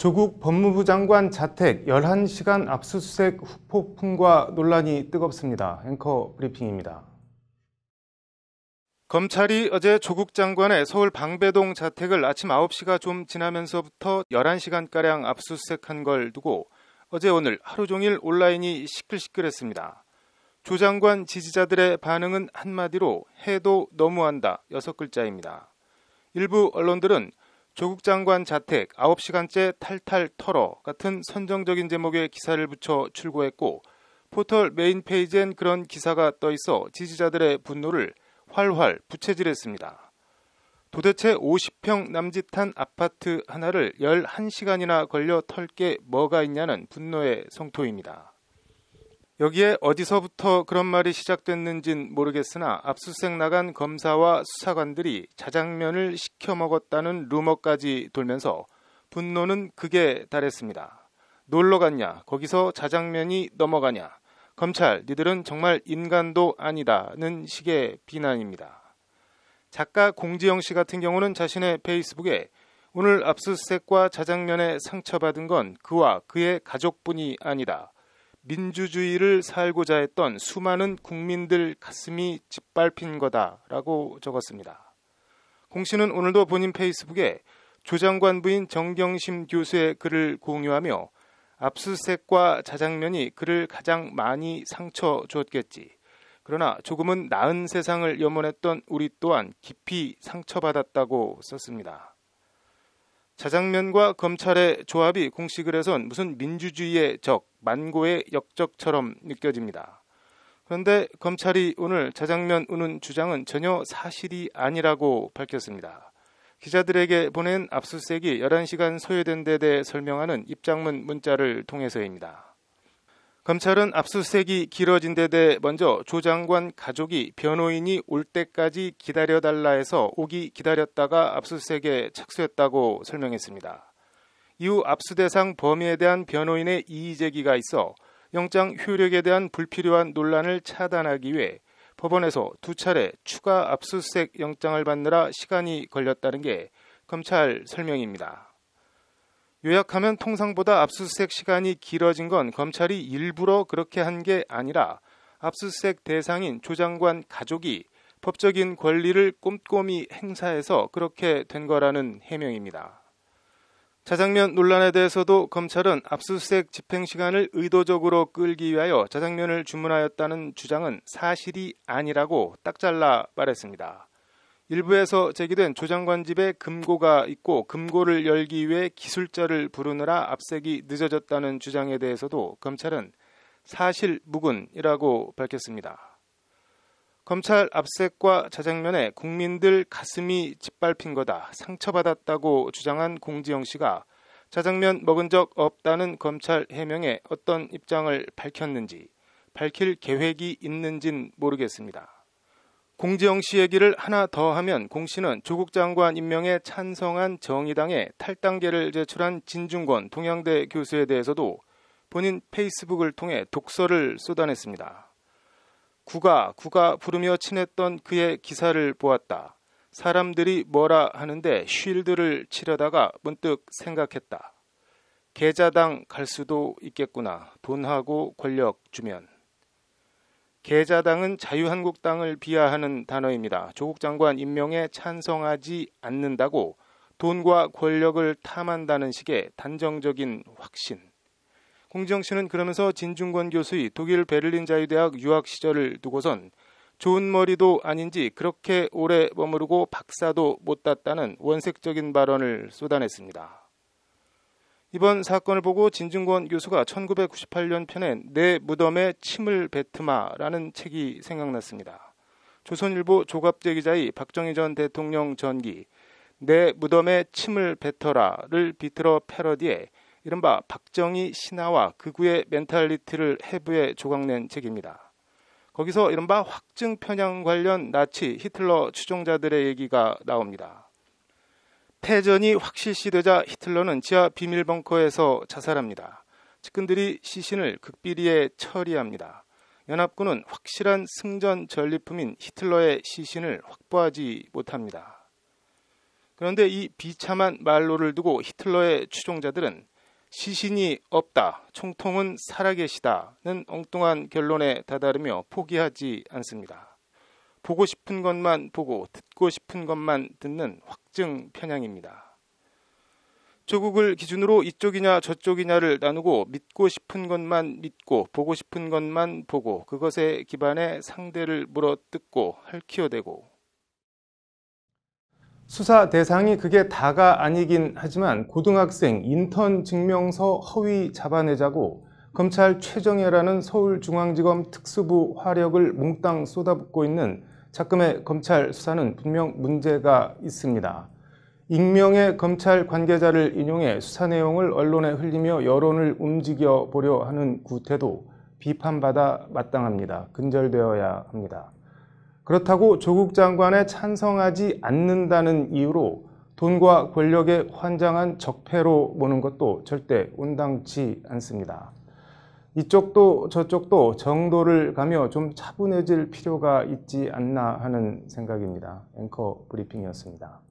조국 법무부 장관 자택 11시간 압수수색 후폭풍과 논란이 뜨겁습니다. 앵커 브리핑입니다. 검찰이 어제 조국 장관의 서울 방배동 자택을 아침 9시가 좀 지나면서부터 11시간가량 압수수색한 걸 두고 어제 오늘 하루 종일 온라인이 시끌시끌했습니다. 조 장관 지지자들의 반응은 한마디로 해도 너무한다 여섯 글자입니다. 일부 언론들은 조국 장관 자택 9시간째 탈탈 털어 같은 선정적인 제목의 기사를 붙여 출고했고 포털 메인 페이지엔 그런 기사가 떠 있어 지지자들의 분노를 활활 부채질했습니다. 도대체 50평 남짓한 아파트 하나를 11시간이나 걸려 털게 뭐가 있냐는 분노의 성토입니다. 여기에 어디서부터 그런 말이 시작됐는진 모르겠으나 압수수색 나간 검사와 수사관들이 자장면을 시켜 먹었다는 루머까지 돌면서 분노는 극에 달했습니다. 놀러 갔냐? 거기서 자장면이 넘어가냐? 검찰, 니들은 정말 인간도 아니다는 식의 비난입니다. 작가 공지영 씨 같은 경우는 자신의 페이스북에 오늘 압수수색과 자장면에 상처받은 건 그와 그의 가족뿐이 아니다. 민주주의를 살고자 했던 수많은 국민들 가슴이 짓밟힌 거다라고 적었습니다. 공 씨는 오늘도 본인 페이스북에 조 장관 부인 정경심 교수의 글을 공유하며 압수수색과 자장면이 그를 가장 많이 상처 줬겠지. 그러나 조금은 나은 세상을 염원했던 우리 또한 깊이 상처받았다고 썼습니다. 자장면과 검찰의 조합이 공식을 해선 무슨 민주주의의 적, 만고의 역적처럼 느껴집니다. 그런데 검찰이 오늘 자장면 우는 주장은 전혀 사실이 아니라고 밝혔습니다. 기자들에게 보낸 압수수색이 11시간 소요된 데 대해 설명하는 입장문 문자를 통해서입니다. 검찰은 압수수색이 길어진 데 대해 먼저 조 장관 가족이 변호인이 올 때까지 기다려달라 해서 오기 기다렸다가 압수수색에 착수했다고 설명했습니다. 이후 압수대상 범위에 대한 변호인의 이의 제기가 있어 영장 효력에 대한 불필요한 논란을 차단하기 위해 법원에서 두 차례 추가 압수수색 영장을 받느라 시간이 걸렸다는 게 검찰 설명입니다. 요약하면 통상보다 압수수색 시간이 길어진 건 검찰이 일부러 그렇게 한 게 아니라 압수수색 대상인 조 장관 가족이 법적인 권리를 꼼꼼히 행사해서 그렇게 된 거라는 해명입니다. 자장면 논란에 대해서도 검찰은 압수수색 집행 시간을 의도적으로 끌기 위하여 자장면을 주문하였다는 주장은 사실이 아니라고 딱 잘라 말했습니다. 일부에서 제기된 조장관 집에 금고가 있고 금고를 열기 위해 기술자를 부르느라 압색이 늦어졌다는 주장에 대해서도 검찰은 사실 무근이라고 밝혔습니다. 검찰 압색과 자장면에 국민들 가슴이 짓밟힌 거다 상처받았다고 주장한 공지영 씨가 자장면 먹은 적 없다는 검찰 해명에 어떤 입장을 밝혔는지 밝힐 계획이 있는진 모르겠습니다. 공지영 씨 얘기를 하나 더 하면 공 씨는 조국 장관 임명에 찬성한 정의당에 탈당계를 제출한 진중권 동양대 교수에 대해서도 본인 페이스북을 통해 독서를 쏟아냈습니다. 구가 구가 부르며 친했던 그의 기사를 보았다. 사람들이 뭐라 하는데 쉴드를 치려다가 문득 생각했다. 계좌당 갈 수도 있겠구나. 돈하고 권력 주면. 계자당은 자유한국당을 비하하는 단어입니다. 조국 장관 임명에 찬성하지 않는다고 돈과 권력을 탐한다는 식의 단정적인 확신. 홍정 씨는 그러면서 진중권 교수의 독일 베를린 자유대학 유학 시절을 두고선 좋은 머리도 아닌지 그렇게 오래 머무르고 박사도 못 땄다는 원색적인 발언을 쏟아냈습니다. 이번 사건을 보고 진중권 교수가 1998년 편에 내 무덤에 침을 뱉으마라는 책이 생각났습니다. 조선일보 조갑재 기자의 박정희 전 대통령 전기 내 무덤에 침을 뱉어라를 비틀어 패러디해 이른바 박정희 신화와 극우의 그 멘탈리티를 해부해 조각낸 책입니다. 거기서 이른바 확증 편향 관련 나치 히틀러 추종자들의 얘기가 나옵니다. 패전이 확실시되자 히틀러는 지하 비밀 벙커에서 자살합니다. 측근들이 시신을 극비리에 처리합니다. 연합군은 확실한 승전 전리품인 히틀러의 시신을 확보하지 못합니다. 그런데 이 비참한 말로를 두고 히틀러의 추종자들은 시신이 없다, 총통은 살아계시다는 엉뚱한 결론에 다다르며 포기하지 않습니다. 보고 싶은 것만 보고 듣고 싶은 것만 듣는 확증 편향입니다. 조국을 기준으로 이쪽이냐 저쪽이냐를 나누고 믿고 싶은 것만 믿고 보고 싶은 것만 보고 그것에 기반해 상대를 물어뜯고 할퀴어대고 수사 대상이 그게 다가 아니긴 하지만 고등학생 인턴 증명서 허위 잡아내자고 검찰 최정예라는 서울중앙지검 특수부 화력을 몽땅 쏟아붓고 있는 작금의 검찰 수사는 분명 문제가 있습니다. 익명의 검찰 관계자를 인용해 수사 내용을 언론에 흘리며 여론을 움직여 보려 하는 구태도 비판받아 마땅합니다. 근절되어야 합니다. 그렇다고 조국 장관에 찬성하지 않는다는 이유로 돈과 권력에 환장한 적폐로 보는 것도 절대 온당치 않습니다. 이쪽도 저쪽도 정도를 가며 좀 차분해질 필요가 있지 않나 하는 생각입니다. 앵커 브리핑이었습니다.